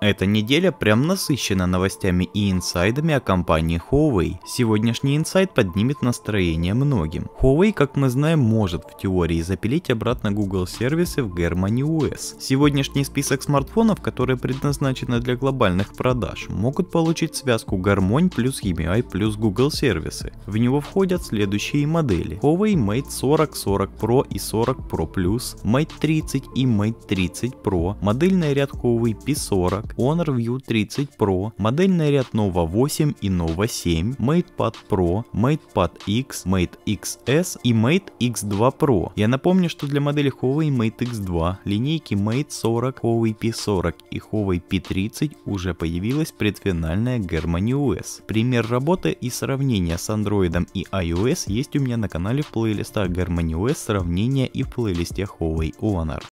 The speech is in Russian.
Эта неделя прям насыщена новостями и инсайдами о компании Huawei. Сегодняшний инсайд поднимет настроение многим. Huawei, как мы знаем, может в теории запилить обратно Google сервисы в Germany US. Сегодняшний список смартфонов, которые предназначены для глобальных продаж, могут получить связку Гармонь плюс EMI эм плюс Google сервисы. В него входят следующие модели. Huawei Mate 40, 40 Pro и 40 Pro Plus, Mate 30 и Mate 30 Pro, модельный ряд Huawei P40, Honor View 30 Pro, модельный ряд Nova 8 и Nova 7, MatePad Pro, MatePad X, Mate XS и Mate X2 Pro. Я напомню, что для модели Huawei Mate X2 линейки Mate 40, Huawei P40 и Huawei P30 уже появилась предфинальная Harmony OS. Пример работы и сравнения с Android и iOS есть у меня на канале в плейлистах Harmony OS сравнения и в плейлисте Huawei Honor.